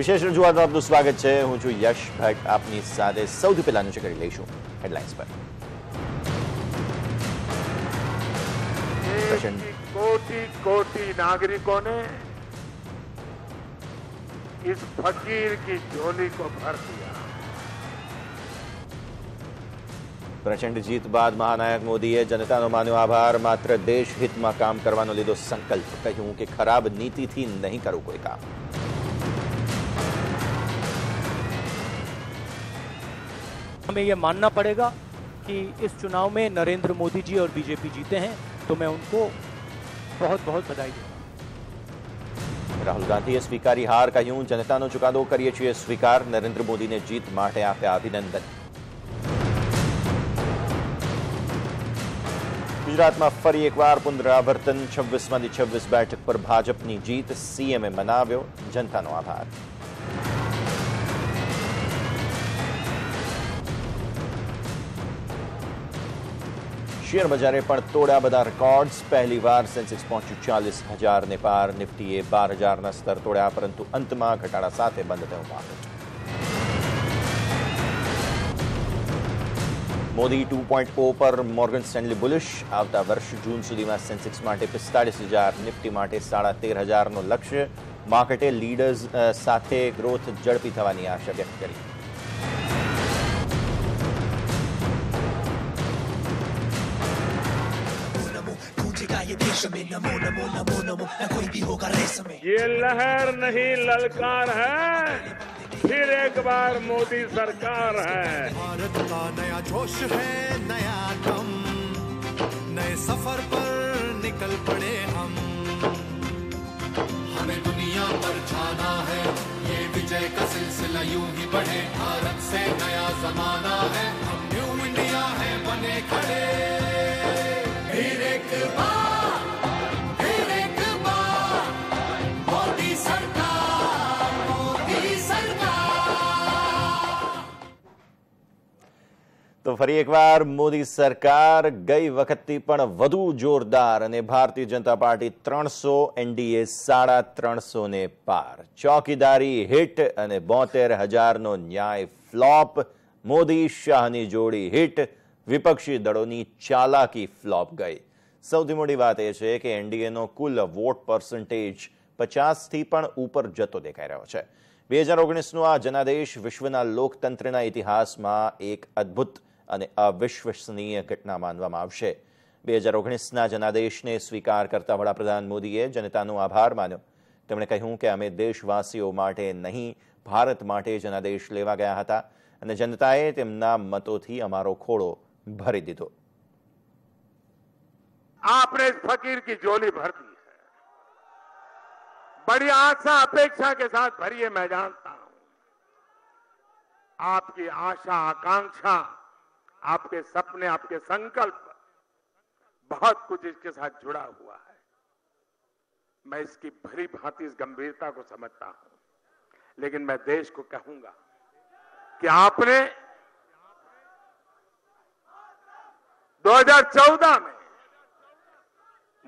विशेष रजूआत आप स्वागत है हूँ छू यश भट्ट आपनी सौ पेला नजर कर लैसु हेडलाइंस पर कोटी कोटी नागरिकों ने इस फकीर की झोली को भर दिया प्रचंड जीत बाद महानायक मोदी जनता नो मान्य आभार मात्र देश हित में काम करने लीधो संकल्प कहूं कि खराब नीति थी नहीं करू कोई काम हमें ये मानना पड़ेगा कि इस चुनाव में नरेंद्र मोदी जी और बीजेपी जीते हैं तो मैं उनको बहुत बहुत बधाई दूंगा राहुल गांधी स्वीकारी हार का यूं जनता ने चुका दो करिए स्वीकार नरेंद्र मोदी ने जीत माटे आपे अभिनंदन गुजरात में फरी एक बार पुनरावर्तन छवीस छवीस बैठक पर भाजपा की जीत सीएम मनाव्य जनता आभार શેર બજારે પણ તોડ્યા બધા રેકોર્ડ્સ પહેલીવાર સેન્સેક્સ પહોંચ્યું ચાલીસ હજારને પાર નિફ્ટીએ બાર હજારના સ્તર તોડ્યા પરંતુ અંતમાં ઘટાડા સાથે બંધ થયો market Modi two point O પર મોર્ગન સ્ટેન્ડલી બુલિશ આવતા વર્ષ જૂન સુધીમાં સેન્સેક્સ માટે પિસ્તાળીસ હજાર નિફ્ટી માટે સાડા તેર હજારનો લક્ષ્ય માર્કેટે લીડર્સ સાથે ગ્રોથ ઝડપી થવાની આશા વ્યક્ત કરી आकाश में नमो नमो नमो नमो न कोई भी होगा रेस में ये लहर नहीं ललकार है फिर एक बार मोदी सरकार है भारत का नया जोश है नया दम नए सफर पर निकल पड़े हम हमें दुनिया पर जाना है ये विजय का सिलसिला यूं ही बढ़े भारत से नया जमाना है हम न्यू इंडिया है बने खड़े फिर एक बार ફરી એકવાર મોદી સરકાર ગઈ વખતથી પણ વધુ જોરદાર અને ભારતીય જનતા પાર્ટી ત્રણસો એનડીએ સાડા ત્રણસો ને પાર ચોકીદારી હિટ અને બોતેર હજારનો ન્યાય ફ્લોપ મોદી શાહની જોડી હિટ વિપક્ષી દળોની ચાલાકી ફ્લોપ ગઈ સૌથી મોટી વાત એ છે કે એનડીએનો કુલ વોટ પર્સન્ટેજ પચાસથી પણ ઉપર જતો દેખાઈ રહ્યો છે બે હજાર ઓગણીસનું આ જનાદેશ વિશ્વના લોકતંત્રના ઇતિહાસમાં એક અદ્ભુત અને અવિશ્વસનીય ઘટના માનવામાં આવશે બે હજાર ઓગણીસના જનાદેશને સ્વીકાર કરતા વડાપ્રધાન મોદીએ જનતાનો આભાર માન્યો તેમણે કહ્યું કે અમે દેશવાસીઓ માટે નહીં ભારત માટે જનાદેશ લેવા ગયા હતા અને જનતાએ તેમના મતોથી અમારો ખોળો ભરી દીધો आपने फकीर की झोली भर दी है बड़ी आशा अपेक्षा के साथ भरी है मैं जानता हूं आपकी आशा आकांक्षा आपके सपने आपके संकल्प बहुत कुछ इसके साथ जुड़ा हुआ है मैं इसकी भरी भांति इस गंभीरता को समझता हूं लेकिन मैं देश को कहूंगा कि आपने 2014 में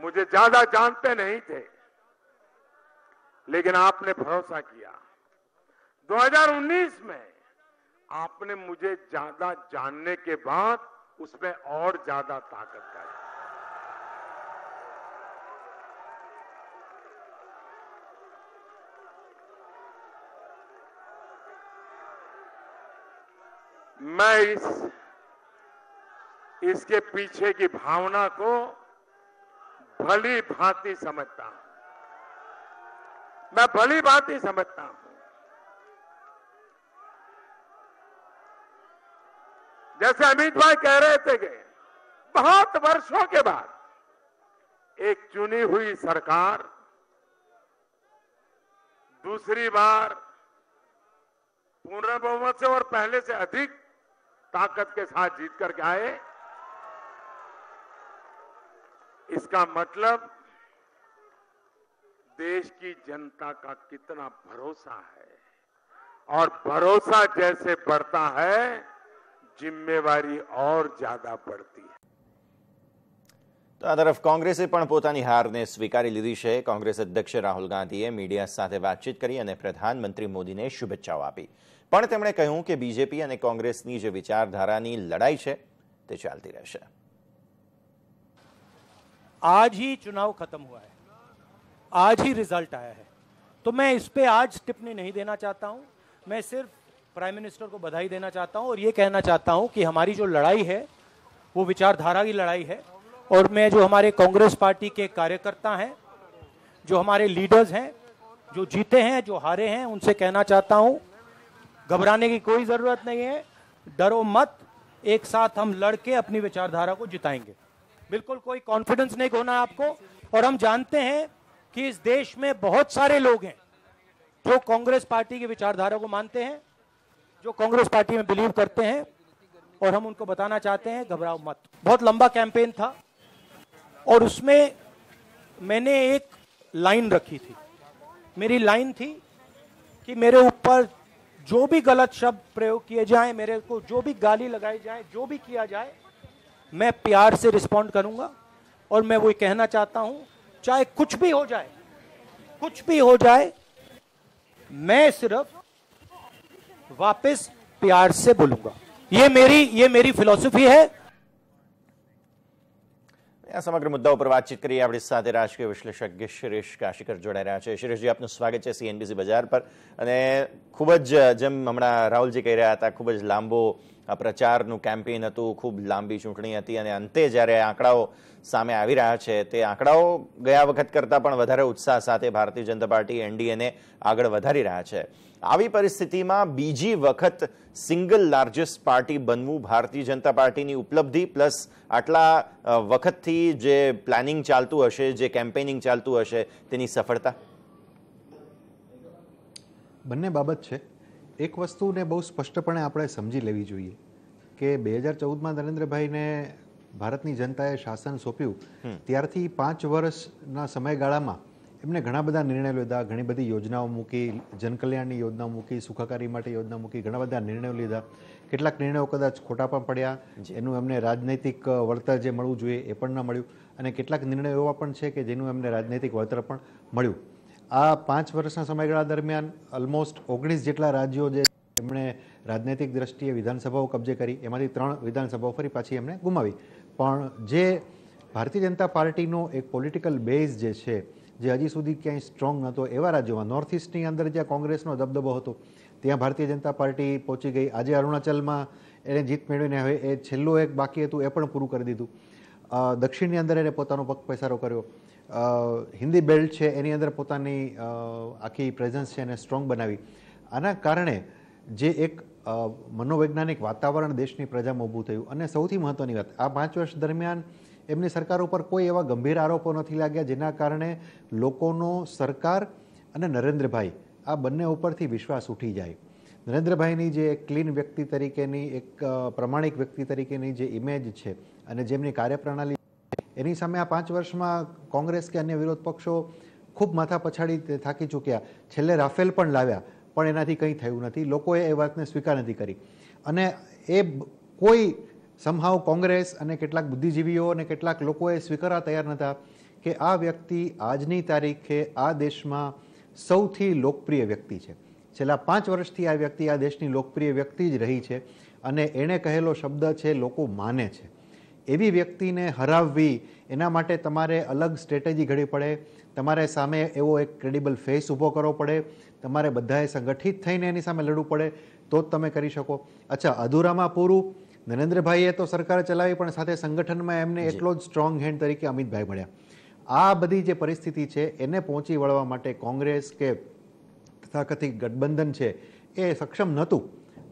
मुझे ज्यादा जानते नहीं थे लेकिन आपने भरोसा किया 2019 में आपने मुझे ज्यादा जानने के बाद उसमें और ज्यादा ताकत डाली मैं इस इसके पीछे की भावना को भली भांति समझता हूं मैं भली भांति समझता हूं जैसे अमित भाई कह रहे थे कि बहुत वर्षों के बाद एक चुनी हुई सरकार दूसरी बार पूर्ण बहुमत से और पहले से अधिक ताकत के साथ जीत करके आए इसका मतलब देश की जनता का कितना भरोसा है और भरोसा जैसे बढ़ता है જિમ્મેવારી ઓર જ્યાદા પડતી તો આ તરફ કોંગ્રેસે પણ પોતાની હારને સ્વીકારી લીધી છે કોંગ્રેસ અધ્યક્ષ રાહુલ ગાંધીએ મીડિયા સાથે વાતચીત કરી અને પ્રધાનમંત્રી મોદીને શુભેચ્છાઓ આપી પણ તેમણે કહ્યું કે બીજેપી અને કોંગ્રેસની જે વિચારધારાની લડાઈ છે તે ચાલતી રહેશે आज ही चुनाव खत्म हुआ है आज ही रिजल्ट आया है तो मैं इस पे आज टिप्पणी नहीं देना चाहता हूं मैं सिर्फ प्राइम मिनिस्टर को बधाई देना चाहता हूँ और ये कहना चाहता हूँ कि हमारी जो लड़ाई है वो विचारधारा की लड़ाई है और मैं जो हमारे कांग्रेस पार्टी के कार्यकर्ता हैं जो हमारे लीडर्स हैं जो जीते हैं जो हारे हैं उनसे कहना चाहता हूँ घबराने की कोई ज़रूरत नहीं है डरो मत एक साथ हम लड़के अपनी विचारधारा को जिताएंगे बिल्कुल कोई कॉन्फिडेंस नहीं होना आपको और हम जानते हैं कि इस देश में बहुत सारे लोग हैं जो कांग्रेस पार्टी की विचारधारा को मानते हैं जो कांग्रेस पार्टी में बिलीव करते हैं और हम उनको बताना चाहते हैं घबराओ मत बहुत लंबा कैंपेन था और उसमें मैंने एक लाइन रखी थी मेरी लाइन थी कि मेरे ऊपर जो भी गलत शब्द प्रयोग किए जाए मेरे को जो भी गाली लगाई जाए जो भी किया जाए मैं प्यार से रिस्पॉन्ड करूंगा और मैं वो कहना चाहता हूं चाहे कुछ भी हो जाए कुछ भी हो जाए मैं सिर्फ वापस प्यार से बोलूंगा ये मेरी ये मेरी फिलोसफी है આ સમગ્ર મુદ્દા ઉપર વાતચીત કરીએ આપણી સાથે રાજકીય વિશ્લેષક શિરીષ કાશીકર જોડાઈ રહ્યા છે શિરીષજી આપનું સ્વાગત છે સીએનબીસી બજાર પર અને ખૂબ જ જેમ હમણાં રાહુલજી કહી રહ્યા હતા ખૂબ જ લાંબો પ્રચારનું કેમ્પેઇન હતું ખૂબ લાંબી ચૂંટણી હતી અને અંતે જ્યારે આંકડાઓ સામે આવી રહ્યા છે તે આંકડાઓ ગયા વખત કરતાં પણ વધારે ઉત્સાહ સાથે ભારતીય જનતા પાર્ટી એનડીએને આગળ વધારી રહ્યા છે આવી પરિસ્થિતિમાં બીજી વખત સિંગલ લાર્જેસ્ટ પાર્ટી બનવું ભારતીય જનતા પાર્ટીની ઉપલબ્ધિ પ્લસ આટલા વખતથી જે પ્લાનિંગ ચાલતું હશે જે કેમ્પેનિંગ ચાલતું હશે તેની સફળતા બંને બાબત છે એક વસ્તુને બહુ સ્પષ્ટપણે આપણે સમજી લેવી જોઈએ કે બે હજાર ચૌદમાં નરેન્દ્રભાઈને ભારતની જનતાએ શાસન સોંપ્યું ત્યારથી પાંચ વર્ષના સમયગાળામાં એમણે ઘણા બધા નિર્ણયો લીધા ઘણી બધી યોજનાઓ મૂકી જનકલ્યાણની યોજના મૂકી સુખાકારી માટે યોજના મૂકી ઘણા બધા નિર્ણયો લીધા કેટલાક નિર્ણયો કદાચ ખોટા પણ પડ્યા એનું એમને રાજનૈતિક વળતર જે મળવું જોઈએ એ પણ ન મળ્યું અને કેટલાક નિર્ણયો એવા પણ છે કે જેનું એમને રાજનૈતિક વળતર પણ મળ્યું આ પાંચ વર્ષના સમયગાળા દરમિયાન ઓલમોસ્ટ ઓગણીસ જેટલા રાજ્યો જે એમણે રાજનૈતિક દ્રષ્ટિએ વિધાનસભાઓ કબજે કરી એમાંથી ત્રણ વિધાનસભાઓ ફરી પાછી એમણે ગુમાવી પણ જે ભારતીય જનતા પાર્ટીનો એક પોલિટિકલ બેઝ જે છે જે હજી સુધી ક્યાંય સ્ટ્રોંગ નહોતો એવા રાજ્યોમાં નોર્થ ઇસ્ટની અંદર જ્યાં કોંગ્રેસનો દબદબો હતો ત્યાં ભારતીય જનતા પાર્ટી પહોંચી ગઈ આજે અરુણાચલમાં એણે જીત મેળવીને હવે એ છેલ્લું એક બાકી હતું એ પણ પૂરું કરી દીધું દક્ષિણની અંદર એણે પોતાનો પગ પસારો કર્યો હિન્દી બેલ્ટ છે એની અંદર પોતાની આખી પ્રેઝન્સ છે એને સ્ટ્રોંગ બનાવી આના કારણે જે એક મનોવૈજ્ઞાનિક વાતાવરણ દેશની પ્રજામાં ઊભું થયું અને સૌથી મહત્ત્વની વાત આ પાંચ વર્ષ દરમિયાન એમની સરકાર ઉપર કોઈ એવા ગંભીર આરોપો નથી લાગ્યા જેના કારણે લોકોનો સરકાર અને નરેન્દ્રભાઈ આ બંને ઉપરથી વિશ્વાસ ઉઠી જાય નરેન્દ્રભાઈની જે ક્લીન વ્યક્તિ તરીકેની એક પ્રમાણિક વ્યક્તિ તરીકેની જે ઇમેજ છે અને જેમની કાર્યપ્રણાલી એની સામે આ પાંચ વર્ષમાં કોંગ્રેસ કે અન્ય વિરોધ પક્ષો ખૂબ માથા પછાડી થાકી ચૂક્યા છેલ્લે રાફેલ પણ લાવ્યા પણ એનાથી કંઈ થયું નથી લોકોએ એ વાતને સ્વીકાર નથી કરી અને એ કોઈ સમહાવ કોંગ્રેસ અને કેટલાક બુદ્ધિજીવીઓ અને કેટલાક લોકોએ સ્વીકારવા તૈયાર નહોતા કે આ વ્યક્તિ આજની તારીખે આ દેશમાં સૌથી લોકપ્રિય વ્યક્તિ છે છેલ્લા પાંચ વર્ષથી આ વ્યક્તિ આ દેશની લોકપ્રિય વ્યક્તિ જ રહી છે અને એણે કહેલો શબ્દ છે લોકો માને છે એવી વ્યક્તિને હરાવવી એના માટે તમારે અલગ સ્ટ્રેટેજી ઘડવી પડે તમારે સામે એવો એક ક્રેડિબલ ફેસ ઊભો કરવો પડે તમારે બધાએ સંગઠિત થઈને એની સામે લડવું પડે તો જ તમે કરી શકો અચ્છા અધૂરામાં પૂરું નરેન્દ્રભાઈએ તો સરકાર ચલાવી પણ સાથે સંગઠનમાં એમને એટલો જ સ્ટ્રોંગ હેન્ડ તરીકે અમિતભાઈ મળ્યા આ બધી જે પરિસ્થિતિ છે એને પહોંચી વળવા માટે કોંગ્રેસ કે તથાકથિત ગઠબંધન છે એ સક્ષમ નહોતું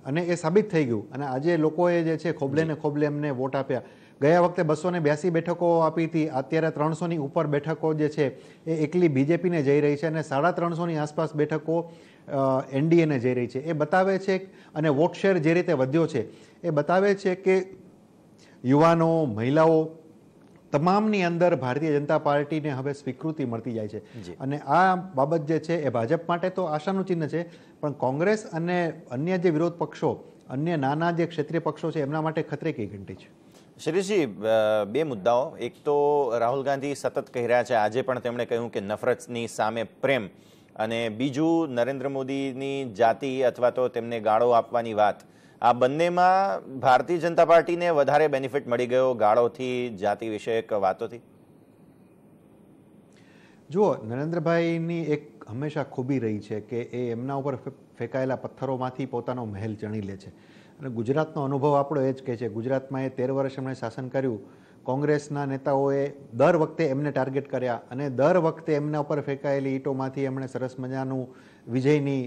અને એ સાબિત થઈ ગયું અને આજે લોકોએ જે છે ખોબલે ને ખોબલે એમને વોટ આપ્યા ગયા વખતે બસો ને બ્યાસી બેઠકો આપી હતી અત્યારે ત્રણસોની ઉપર બેઠકો જે છે એ એકલી બીજેપીને જઈ રહી છે અને સાડા ત્રણસોની આસપાસ બેઠકો એનડીએને જઈ રહી છે એ બતાવે છે અને વોટ શેર જે રીતે વધ્યો છે એ બતાવે છે કે યુવાનો મહિલાઓ તમામની અંદર ભારતીય જનતા પાર્ટીને હવે સ્વીકૃતિ મળતી જાય છે અને આ બાબત જે છે એ ભાજપ માટે તો આશાનું ચિહ્ન છે પણ કોંગ્રેસ અને અન્ય જે વિરોધ પક્ષો અન્ય નાના જે ક્ષેત્રીય પક્ષો છે એમના માટે ખતરે કઈ ઘંટી છે શિરીષજી બે મુદ્દાઓ એક તો રાહુલ ગાંધી સતત કહી રહ્યા છે આજે પણ તેમણે કહ્યું કે નફરતની સામે પ્રેમ અને બીજું નરેન્દ્ર મોદીની જાતિ અથવા તો તેમને ગાળો આપવાની વાત આ બંનેમાં ભારતીય જનતા પાર્ટીને વધારે બેનિફિટ મળી ગયો ગાળોથી જાતિ વિષયક વાતોથી જુઓ નરેન્દ્રભાઈની એક હંમેશા ખૂબી રહી છે કે એ એમના ઉપર ફેંકાયેલા પથ્થરોમાંથી પોતાનો મહેલ ચણી લે છે અને ગુજરાતનો અનુભવ આપણો એ જ કહે છે ગુજરાતમાં એ તેર વર્ષ એમણે શાસન કર્યું કોંગ્રેસના નેતાઓએ દર વખતે એમને ટાર્ગેટ કર્યા અને દર વખતે એમના ઉપર ફેંકાયેલી ઈંટોમાંથી એમણે સરસ મજાનું વિજયની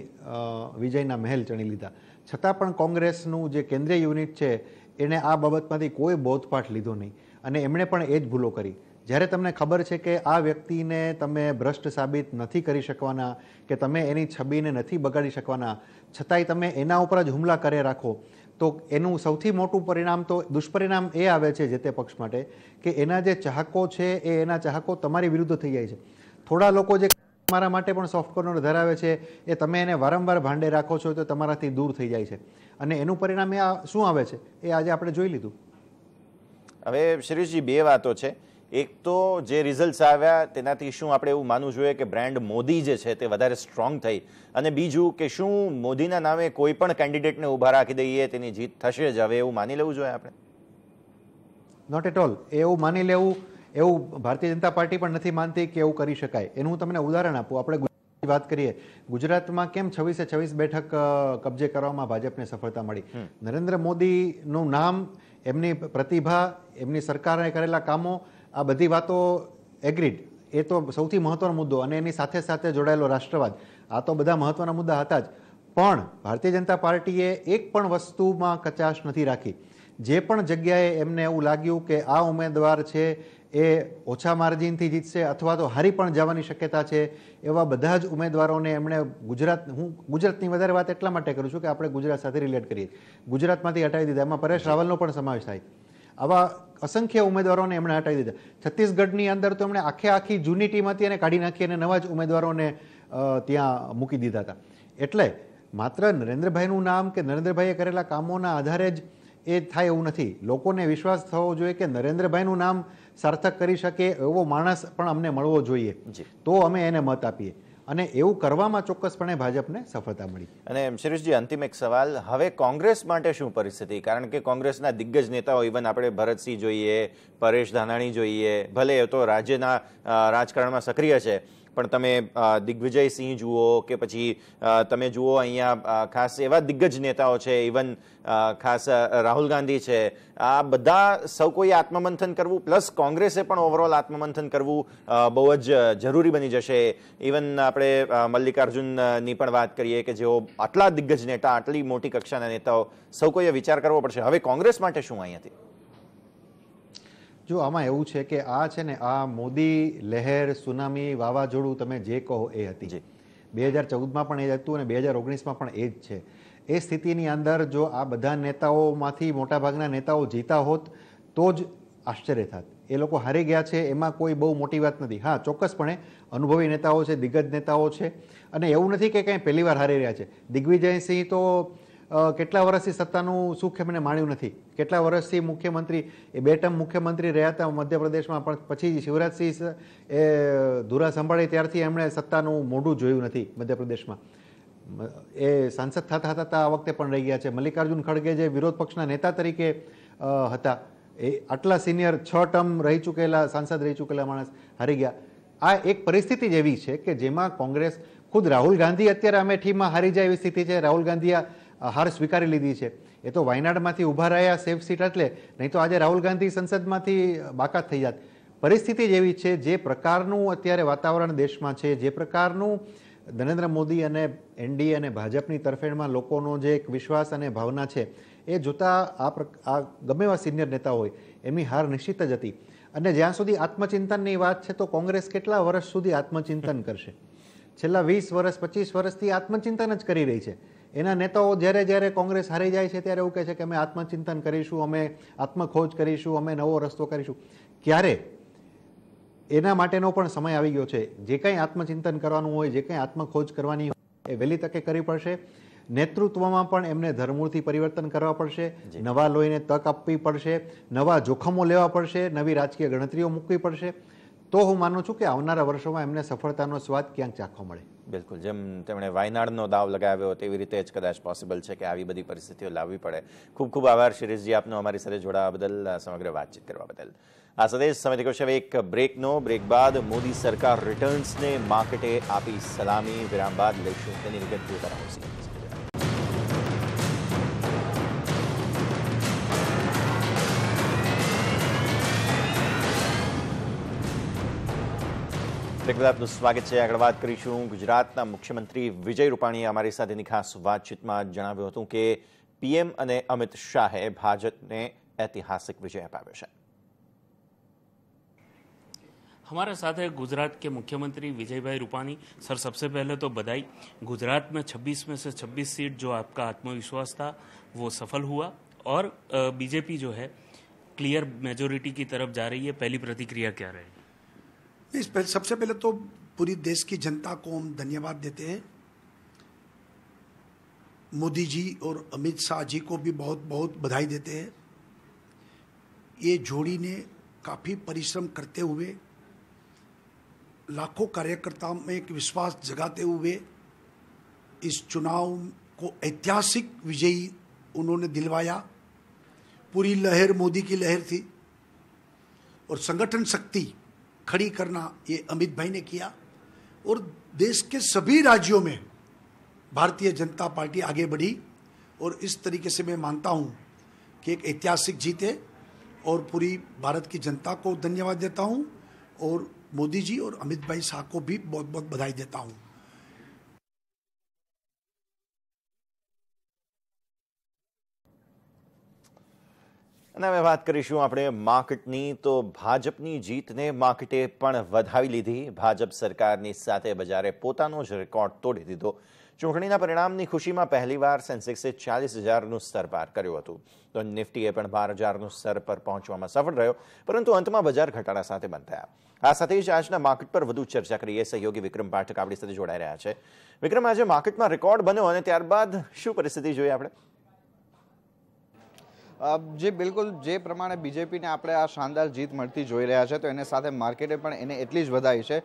વિજયના મહેલ ચણી લીધા છતાં પણ કોંગ્રેસનું જે કેન્દ્રીય યુનિટ છે એણે આ બાબતમાંથી કોઈ બોધપાઠ લીધો નહીં અને એમણે પણ એ જ ભૂલો કરી જ્યારે તમને ખબર છે કે આ વ્યક્તિને તમે ભ્રષ્ટ સાબિત નથી કરી શકવાના કે તમે એની છબીને નથી બગાડી શકવાના છતાંય તમે એના ઉપર જ હુમલા કરે રાખો તો એનું સૌથી મોટું પરિણામ તો દુષ્પરિણામ એ આવે છે જે તે પક્ષ માટે કે એના જે ચાહકો છે એ એના ચાહકો તમારી વિરુદ્ધ થઈ જાય છે થોડા લોકો જે તમારા માટે પણ સોફ્ટ કોર્નર ધરાવે છે એ તમે એને વારંવાર ભાંડે રાખો છો તો તમારાથી દૂર થઈ જાય છે અને એનું પરિણામે આ શું આવે છે એ આજે આપણે જોઈ લીધું હવે શ્રીજી બે વાતો છે એક તો જે રિઝલ્ટ્સ આવ્યા તેનાથી શું આપણે એવું માનવું જોઈએ કે બ્રાન્ડ મોદી જે છે તે વધારે સ્ટ્રોંગ થઈ અને બીજું કે શું મોદીના નામે કોઈ પણ કેન્ડિડેટને ઊભા રાખી દઈએ તેની જીત થશે જ હવે એવું માની લેવું જોઈએ આપણે નોટ એટ ઓલ એવું માની લેવું એવું ભારતીય જનતા પાર્ટી પણ નથી માનતી કે એવું કરી શકાય એનું હું તમને ઉદાહરણ આપું આપણે વાત કરીએ ગુજરાતમાં કેમ છવ્વીસે છવ્વીસ બેઠક કબજે કરવામાં ભાજપને સફળતા મળી નરેન્દ્ર મોદીનું નામ એમની પ્રતિભા એમની સરકારે કરેલા કામો આ બધી વાતો એગ્રીડ એ તો સૌથી મહત્વનો મુદ્દો અને એની સાથે સાથે જોડાયેલો રાષ્ટ્રવાદ આ તો બધા મહત્વના મુદ્દા હતા જ પણ ભારતીય જનતા પાર્ટીએ એક પણ વસ્તુમાં કચાશ નથી રાખી જે પણ જગ્યાએ એમને એવું લાગ્યું કે આ ઉમેદવાર છે એ ઓછા માર્જિનથી જીતશે અથવા તો હારી પણ જવાની શક્યતા છે એવા બધા જ ઉમેદવારોને એમણે ગુજરાત હું ગુજરાતની વધારે વાત એટલા માટે કરું છું કે આપણે ગુજરાત સાથે રિલેટ કરીએ ગુજરાતમાંથી હટાવી દીધા એમાં પરેશ રાવલનો પણ સમાવેશ થાય આવા અસંખ્ય ઉમેદવારોને એમણે હટાવી દીધા છત્તીસગઢની અંદર તો એમણે આખે આખી જૂની ટીમ હતી અને કાઢી નાખી અને નવા જ ઉમેદવારોને ત્યાં મૂકી દીધા હતા એટલે માત્ર નરેન્દ્રભાઈનું નામ કે નરેન્દ્રભાઈએ કરેલા કામોના આધારે જ એ થાય એવું નથી લોકોને વિશ્વાસ થવો જોઈએ કે નરેન્દ્રભાઈનું નામ સાર્થક કરી શકે એવો માણસ પણ અમને મળવો જોઈએ તો અમે એને મત આપીએ અને એવું કરવામાં ચોક્કસપણે ભાજપને સફળતા મળી અને એમ શિરીષજી અંતિમ એક સવાલ હવે કોંગ્રેસ માટે શું પરિસ્થિતિ કારણ કે કોંગ્રેસના દિગ્ગજ નેતાઓ ઇવન આપણે ભરતસિંહ જોઈએ પરેશ ધાનાણી જોઈએ ભલે એ તો રાજ્યના રાજકારણમાં સક્રિય છે પણ તમે દિગ્વિજયસિંહ જુઓ કે પછી તમે જુઓ અહીંયા ખાસ એવા દિગ્ગજ નેતાઓ છે ઇવન ખાસ રાહુલ ગાંધી છે આ બધા સૌ કોઈ આત્મમંથન કરવું પ્લસ કોંગ્રેસે પણ ઓવરઓલ આત્મમંથન કરવું બહુ જ જરૂરી બની જશે ઇવન આપણે મલ્લિકાર્જુનની પણ વાત કરીએ કે જેઓ આટલા દિગ્ગજ નેતા આટલી મોટી કક્ષાના નેતાઓ સૌ કોઈએ વિચાર કરવો પડશે હવે કોંગ્રેસ માટે શું અહીંયાથી જો આમાં એવું છે કે આ છે ને આ મોદી લહેર સુનામી વાવાજોડું તમે જે કહો એ હતી 2014 માં પણ એ જ હતું અને 2019 માં પણ એ જ છે એ સ્થિતિની અંદર જો આ બધા નેતાઓમાંથી મોટા ભાગના નેતાઓ જીતા હોત તો જ આશ્ચર્ય થાત એ લોકો હારી ગયા છે એમાં કોઈ બહુ મોટી વાત નથી હા ચોકસ પણ અનુભવી નેતાઓ છે દિગજ નેતાઓ છે અને એવું નથી કે ક્યાં પહેલીવાર હારી રહ્યા છે દિગ્વિજયસિંહ તો કેટલા વર્ષથી સત્તાનું સુખ એમણે માણ્યું નથી કેટલા વર્ષથી મુખ્યમંત્રી એ બે ટર્મ મુખ્યમંત્રી રહ્યા હતા મધ્યપ્રદેશમાં પણ પછી શિવરાજસિંહ એ ધુરા સંભાળી ત્યારથી એમણે સત્તાનું મોઢું જોયું નથી મધ્યપ્રદેશમાં એ સાંસદ થતા હતા આ વખતે પણ રહી ગયા છે મલ્લિકાર્જુન ખડગે જે વિરોધ પક્ષના નેતા તરીકે હતા એ આટલા સિનિયર છ ટર્મ રહી ચૂકેલા સાંસદ રહી ચૂકેલા માણસ હારી ગયા આ એક પરિસ્થિતિ જ એવી છે કે જેમાં કોંગ્રેસ ખુદ રાહુલ ગાંધી અત્યારે અમેઠીમાં હારી જાય એવી સ્થિતિ છે રાહુલ ગાંધી આ હાર સ્વીકારી લીધી છે એ તો વાયનાડમાંથી ઊભા રહ્યા સેફ સીટ એટલે નહીં તો આજે રાહુલ ગાંધી સંસદમાંથી બાકાત થઈ જાત પરિસ્થિતિ જ એવી છે જે પ્રકારનું અત્યારે વાતાવરણ દેશમાં છે જે પ્રકારનું નરેન્દ્ર મોદી અને એનડીએ અને ભાજપની તરફેણમાં લોકોનો જે એક વિશ્વાસ અને ભાવના છે એ જોતાં આ ગમે એવા સિનિયર નેતા હોય એમની હાર નિશ્ચિત જ હતી અને જ્યાં સુધી આત્મચિંતનની વાત છે તો કોંગ્રેસ કેટલા વર્ષ સુધી આત્મચિંતન કરશે છેલ્લા વીસ વર્ષ પચીસ વર્ષથી આત્મચિંતન જ કરી રહી છે એના નેતાઓ જ્યારે જ્યારે કોંગ્રેસ હારી જાય છે ત્યારે એવું કહે છે કે અમે આત્મચિંતન કરીશું અમે આત્મખોજ કરીશું અમે નવો રસ્તો કરીશું ક્યારે એના માટેનો પણ સમય આવી ગયો છે જે કંઈ આત્મચિંતન કરવાનું હોય જે કંઈ આત્મખોજ કરવાની હોય એ વહેલી તકે કરવી પડશે નેતૃત્વમાં પણ એમને ધર્મૂળથી પરિવર્તન કરવા પડશે નવા લોહીને તક આપવી પડશે નવા જોખમો લેવા પડશે નવી રાજકીય ગણતરીઓ મૂકવી પડશે તો હું માનું છું કે આવનારા વર્ષોમાં એમને સફળતાનો સ્વાદ ક્યાંક ચાખવા મળે બિલકુલ જેમ તેમણે વાયનાડનો દાવ લગાવ્યો તેવી રીતે જ કદાચ પોસિબલ છે કે આવી બધી પરિસ્થિતિઓ લાવવી પડે ખૂબ ખૂબ આભાર શિરીષજી આપનો અમારી સાથે જોડાવા બદલ સમગ્ર વાતચીત કરવા બદલ આ સાથે સમય થઈ ગયો એક બ્રેકનો બ્રેક બાદ મોદી સરકાર રિટર્ન્સને માર્કેટે આપી સલામી વિરામ બાદ લઈશું તેની વિગત જોતા રહેશે रेखाब ने स्वागत छे આગળ વાત કરી છું ગુજરાતના મુખ્યમંત્રી વિજય રૂપાણીએ અમારી સાથેની ખાસ વાતચીતમાં જણાવ્યું હતું કે પીએમ અને અમિત શાહે ભાજપને ઐતિહાસિક વિજય પામે છે. અમારા સાથે ગુજરાત કે મુખ્યમંત્રી વિજયભાઈ રૂપાણી સર સૌથી પહેલા તો બધાઈ ગુજરાતમાં 26 માં સે 26 સીટ જો આપકા આત્મવિશ્વાસ થા વો સફળ ہوا ઓર બીજેપી જો હે ક્લિયર મેજોરિટી કી તરફ જા રહી હે પહેલી પ્રતિક્રિયા ક્યા રહે नहीं सबसे पहले तो पूरी देश की जनता को हम धन्यवाद देते हैं मोदी जी और अमित शाह जी को भी बहुत बहुत बधाई देते हैं ये जोड़ी ने काफ़ी परिश्रम करते हुए लाखों कार्यकर्ताओं में एक विश्वास जगाते हुए इस चुनाव को ऐतिहासिक विजयी उन्होंने दिलवाया पूरी लहर मोदी की लहर थी और संगठन शक्ति खड़ी करना ये अमित भाई ने किया और देश के सभी राज्यों में भारतीय जनता पार्टी आगे बढ़ी और इस तरीके से मैं मानता हूँ कि एक ऐतिहासिक जीत है और पूरी भारत की जनता को धन्यवाद देता हूँ और मोदी जी और अमित भाई शाह को भी बहुत बहुत बधाई देता हूँ અને હવે વાત કરીશું આપણે માર્કેટની તો ભાજપની જીતને માર્કેટે પણ વધાવી લીધી ભાજપ સરકારની સાથે બજારે પોતાનો જ રેકોર્ડ તોડી દીધો ચૂંટણીના પરિણામની ખુશીમાં પહેલીવાર સેન્સેક્સે ચાલીસ હજારનું સ્તર પાર કર્યું હતું તો નિફ્ટીએ પણ બાર હજારનું સ્તર પર પહોંચવામાં સફળ રહ્યો પરંતુ અંતમાં બજાર ઘટાડા સાથે બંધ થયા આ સાથે જ આજના માર્કેટ પર વધુ ચર્ચા કરીએ સહયોગી વિક્રમ પાઠક આપણી સાથે જોડાઈ રહ્યા છે વિક્રમ આજે માર્કેટમાં રેકોર્ડ બન્યો અને ત્યારબાદ શું પરિસ્થિતિ જોઈએ આપણે જે બિલકુલ જે પ્રમાણે બીજેપીને આપણે આ શાનદાર જીત મળતી જોઈ રહ્યા છે તો એને સાથે માર્કેટે પણ એને એટલી જ વધારી છે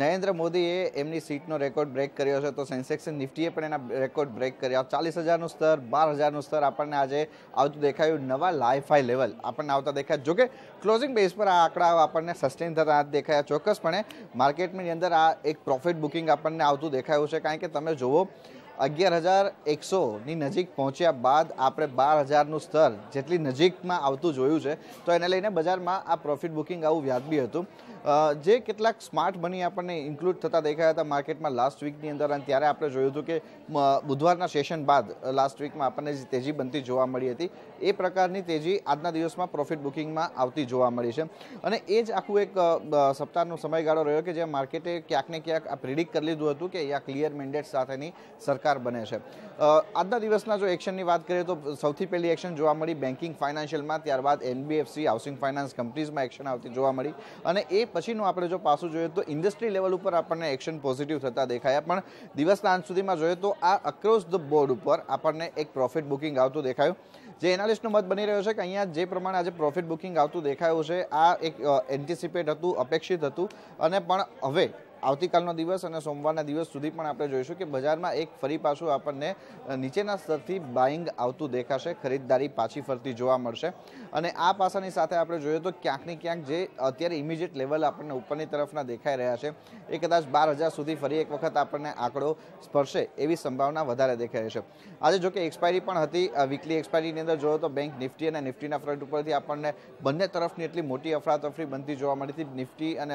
નરેન્દ્ર મોદીએ એમની સીટનો રેકોર્ડ બ્રેક કર્યો છે તો સેન્સેક્સ નિફ્ટીએ પણ એના રેકોર્ડ બ્રેક કર્યા ચાલીસ હજારનું સ્તર બાર હજારનું સ્તર આપણને આજે આવતું દેખાયું નવા લાઈફ લાઈફાઈ લેવલ આપણને આવતા દેખાય જોકે ક્લોઝિંગ બેઝ પર આ આંકડા આપણને સસ્ટેન થતા દેખાયા ચોક્કસપણે માર્કેટની અંદર આ એક પ્રોફિટ બુકિંગ આપણને આવતું દેખાયું છે કારણ કે તમે જુઓ અગિયાર હજાર એકસોની નજીક પહોંચ્યા બાદ આપણે બાર હજારનું સ્તર જેટલી નજીકમાં આવતું જોયું છે તો એને લઈને બજારમાં આ પ્રોફિટ બુકિંગ આવું વ્યાજબી હતું જે કેટલાક સ્માર્ટ મની આપણને ઇન્ક્લુડ થતા દેખાયા હતા માર્કેટમાં લાસ્ટ વીકની અંદર અને ત્યારે આપણે જોયું હતું કે બુધવારના સેશન બાદ લાસ્ટ વીકમાં આપણને જે તેજી બનતી જોવા મળી હતી એ પ્રકારની તેજી આજના દિવસમાં પ્રોફિટ બુકિંગમાં આવતી જોવા મળી છે અને એ જ આખું એક સપ્તાહનો સમયગાળો રહ્યો કે જ્યાં માર્કેટે ક્યાંક ને ક્યાંક આ પ્રિડિક્ટ કરી લીધું હતું કે આ ક્લિયર મેન્ડેટ સાથેની સરકાર બને છે આજના દિવસના જો એક્શનની વાત કરીએ તો સૌથી પહેલી એક્શન જોવા મળી બેન્કિંગ ફાઇનાન્શિયલમાં ત્યારબાદ એનબીએફસી હાઉસિંગ ફાઇનાન્સ કંપનીઝમાં એક્શન આવતી જોવા મળી અને એ પછીનું આપણે જો પાસું જોઈએ તો ઇન્ડસ્ટ્રી લેવલ ઉપર આપણને એક્શન પોઝિટિવ થતા દેખાયા પણ દિવસના અંત સુધીમાં જોઈએ તો આ અક્રોસ ધ બોર્ડ ઉપર આપણને એક પ્રોફિટ બુકિંગ આવતું દેખાયું જે એનાલિસ્ટનું મત બની રહ્યો છે કે અહીંયા જે પ્રમાણે આજે પ્રોફિટ બુકિંગ આવતું દેખાયું છે આ એક એન્ટિસિપેટ હતું અપેક્ષિત હતું અને પણ હવે આવતીકાલનો દિવસ અને સોમવારના દિવસ સુધી પણ આપણે જોઈશું કે બજારમાં એક ફરી પાછું આપણને નીચેના સ્તરથી બાઇંગ આવતું દેખાશે ખરીદદારી પાછી ફરતી જોવા મળશે અને આ પાસાની સાથે આપણે જોઈએ તો ક્યાંક ને ક્યાંક જે અત્યારે ઇમિડિયેટ લેવલ આપણને ઉપરની તરફના દેખાઈ રહ્યા છે એ કદાચ બાર હજાર સુધી ફરી એક વખત આપણને આંકડો સ્પર્શે એવી સંભાવના વધારે દેખાય છે આજે જોકે એક્સપાયરી પણ હતી વીકલી એક્સપાયરીની અંદર જોયો તો બેંક નિફ્ટી અને નિફ્ટીના ફ્રન્ટ ઉપરથી આપણને બંને તરફની એટલી મોટી અફરાતફરી બનતી જોવા મળી હતી નિફ્ટી અને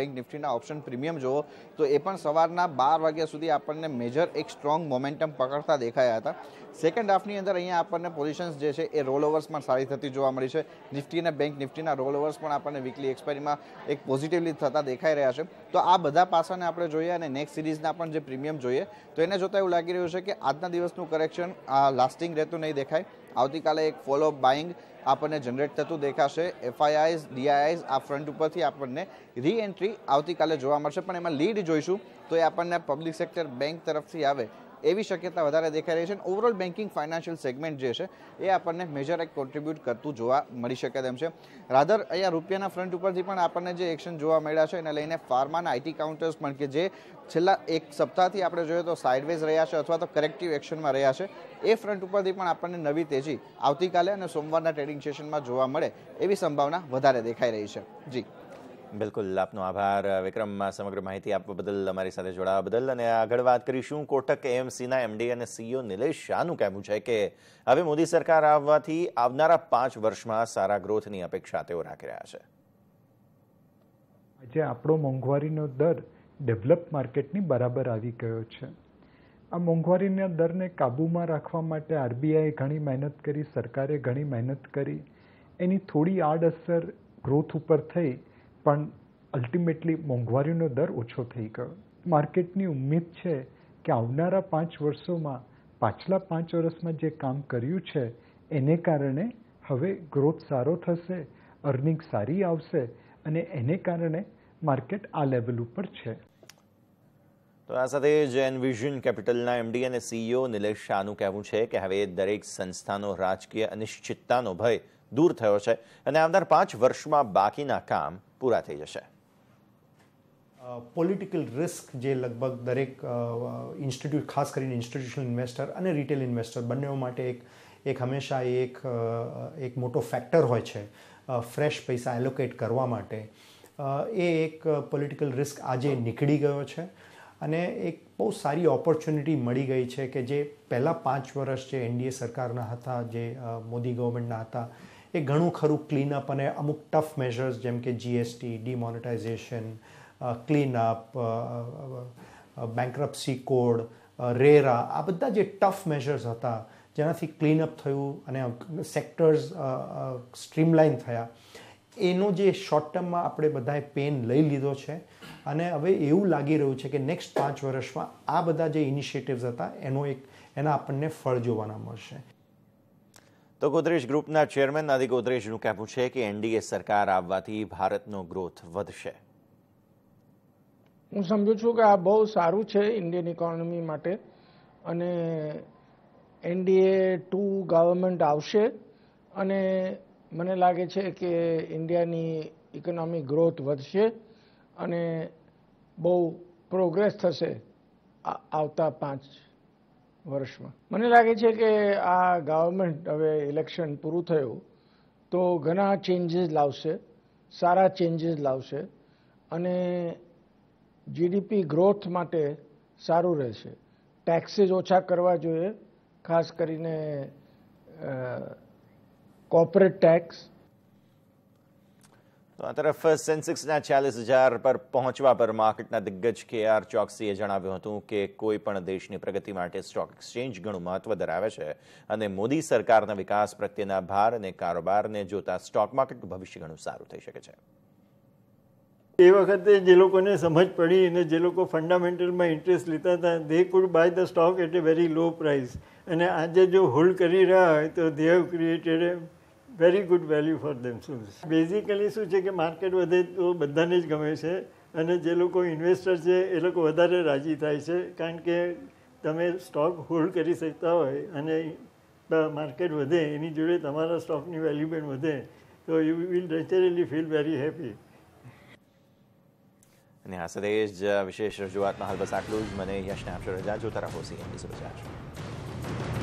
બેંક નિફ્ટીના ઓપ્શન પ્રીમિયમ જુઓ તો એ પણ સવારના બાર વાગ્યા સુધી આપણને મેજર એક સ્ટ્રોંગ મોમેન્ટમ પકડતા દેખાયા હતા સેકન્ડ હાફની અંદર અહીંયા આપણને પોઝિશન્સ જે છે એ રોલઓવર્સમાં સારી થતી જોવા મળી છે નિફ્ટી અને બેંક નિફ્ટીના રોલઓવર્સ પણ આપણને વીકલી એક્સપાયરીમાં એક પોઝિટિવલી થતા દેખાઈ રહ્યા છે તો આ બધા પાસાને આપણે જોઈએ અને નેક્સ્ટ સિરીઝના પણ જે પ્રીમિયમ જોઈએ તો એને જોતા એવું લાગી રહ્યું છે કે આજના દિવસનું કરેક્શન લાસ્ટિંગ રહેતું નહીં દેખાય આવતીકાલે એક ફોલો બાઇંગ આપણને જનરેટ થતું દેખાશે એફઆઈઆઈઝ ડીઆઈઆઈઝ આ ફ્રન્ટ ઉપરથી આપણને રીએન્ટ્રી આવતીકાલે જોવા મળશે પણ એમાં લીડ જોઈશું તો એ આપણને પબ્લિક સેક્ટર બેંક તરફથી આવે એવી શક્યતા વધારે દેખાઈ રહી છે અને ઓવરઓલ બેન્કિંગ ફાઇનાન્શિયલ સેગમેન્ટ જે છે એ આપણને મેજર એક કોન્ટ્રીબ્યુટ કરતું જોવા મળી શકે તેમ છે રાધર અહીંયા રૂપિયાના ફ્રન્ટ ઉપરથી પણ આપણને જે એક્શન જોવા મળ્યા છે એને લઈને ફાર્માના આઈટી કાઉન્ટર્સ પણ કે જે છેલ્લા એક સપ્તાહથી આપણે જોઈએ તો સાઇડવેઝ રહ્યા છે અથવા તો કરેક્ટિવ એક્શનમાં રહ્યા છે એ ફ્રન્ટ ઉપરથી પણ આપણને નવી તેજી આવતીકાલે અને સોમવારના ટ્રેડિંગ સેશનમાં જોવા મળે એવી સંભાવના વધારે દેખાઈ રહી છે જી બિલકુલ આપનો આભાર વિક્રમ સમગ્ર માહિતી આપવા બદલ અમારી સાથે જોડાવા બદલ અને આગળ વાત કરીશું કોટક એએમસીના એમડી અને સીઈઓ નિલેશ શાહનું કહેવું છે કે હવે મોદી સરકાર આવવાથી આવનારા પાંચ વર્ષમાં સારા ગ્રોથની અપેક્ષા તેઓ રાખી રહ્યા છે આજે આપણો મોંઘવારીનો દર ડેવલપ માર્કેટની બરાબર આવી ગયો છે આ મોંઘવારીના દરને કાબૂમાં રાખવા માટે આરબીઆઈએ ઘણી મહેનત કરી સરકારે ઘણી મહેનત કરી એની થોડી આડઅસર ગ્રોથ ઉપર થઈ પણ અલ્ટિમેટલી મોંઘવારીનો દર ઓછો થઈ ગયો માર્કેટની ઉમ્મીદ છે કે આવનારા પાંચ વર્ષોમાં પાછલા પાંચ વર્ષમાં જે કામ કર્યું છે એને કારણે હવે ગ્રોથ સારો થશે અર્નિંગ સારી આવશે અને એને કારણે માર્કેટ આ લેવલ ઉપર છે તો આ સાથે જૈન વિઝન કેપિટલના એમડી અને સીઈઓ e નિલેશ શાહનું કહેવું છે કે હવે દરેક સંસ્થાનો રાજકીય અનિશ્ચિતતાનો ભય દૂર થયો છે અને આવનાર પાંચ વર્ષમાં બાકીના કામ પૂરા થઈ જશે પોલિટિકલ રિસ્ક જે લગભગ દરેક ઇન્સ્ટિટ્યૂટ ખાસ કરીને ઇન્સ્ટિટ્યુશનલ ઇન્વેસ્ટર અને રિટેલ ઇન્વેસ્ટર બંનેઓ માટે એક એક હંમેશા એક એક મોટો ફેક્ટર હોય છે ફ્રેશ પૈસા એલોકેટ કરવા માટે એ એક પોલિટિકલ રિસ્ક આજે નીકળી ગયો છે અને એક બહુ સારી ઓપોર્ચ્યુનિટી મળી ગઈ છે કે જે પહેલાં પાંચ વર્ષ જે એનડીએ સરકારના હતા જે મોદી ગવર્મેન્ટના હતા એ ઘણું ખરું ક્લીનઅપ અને અમુક ટફ મેઝર્સ જેમ કે GST demonetisation cleanup bankruptcy code RERA આ બધા જે ટફ મેઝર્સ હતા જેનાથી ક્લીનઅપ થયું અને સેક્ટર્સ સ્ટ્રીમલાઇન થયા એનો જે શોર્ટ ટર્મમાં આપણે બધાએ પેન લઈ લીધો છે અને હવે એવું લાગી રહ્યું છે કે નેક્સ્ટ પાંચ વર્ષમાં આ બધા જે ઇનિશિયેટિવ્સ હતા એનો એક એના આપણને ફળ જોવાના મળશે તો ગોદરેજ ગ્રુપના ચેરમેન આદિ ગોદરેજનું કહેવું છે કે એનડીએ સરકાર આવવાથી ભારતનો ગ્રોથ વધશે હું સમજુ છું કે આ બહુ સારું છે ઇન્ડિયન ઇકોનોમી માટે અને એનડીએ ટુ ગવર્મેન્ટ આવશે અને મને લાગે છે કે ઇન્ડિયાની ઇકોનોમી ગ્રોથ વધશે અને બહુ પ્રોગ્રેસ થશે આવતા પાંચ વર્ષમાં મને લાગે છે કે આ ગવર્મેન્ટ હવે ઇલેક્શન પૂરું થયું તો ઘણા ચેન્જીસ લાવશે સારા ચેન્જીસ લાવશે અને જીડીપી ગ્રોથ માટે સારું રહેશે ટેક્સીસ ઓછા કરવા જોઈએ ખાસ કરીને કોર્પોરેટ ટેક્સ તો આ તરફ સેન્સેક્સના ચાલીસ હજાર પર પહોંચવા પર માર્કેટના દિગ્ગજ કે આર ચોકસીએ જણાવ્યું હતું કે કોઈ પણ દેશની પ્રગતિ માટે સ્ટોક એક્સચેન્જ ઘણું મહત્વ ધરાવે છે અને મોદી સરકારના વિકાસ પ્રત્યેના ભાર અને કારોબારને જોતા સ્ટોક માર્કેટનું ભવિષ્ય ઘણું સારું થઈ શકે છે એ વખતે જે લોકોને સમજ પડી અને જે લોકો ફંડામેન્ટલમાં ઇન્ટરેસ્ટ લીધા હતા they could buy the stock at a very low price અને આજે જો હોલ્ડ કરી રહ્યા હોય તો they have created very good value for themselves basically શું છે કે માર્કેટ વધે તો બધાને જ ગમે છે અને જે લોકો ઇન્વેસ્ટર છે એ લોકો વધારે રાજી થાય છે કારણ કે તમે સ્ટોક હોલ્ડ કરી શકતા હોય અને માર્કેટ વધે એની જોડે તમારા સ્ટોકની વેલ્યુ પણ વધે તો you will naturally feel very happy અને હા જ વિશેષ રજૂઆતમાં હાલ બસ આટલું જ મને યશને આપશો રજા જોતા રહો સીએમડી સમાચાર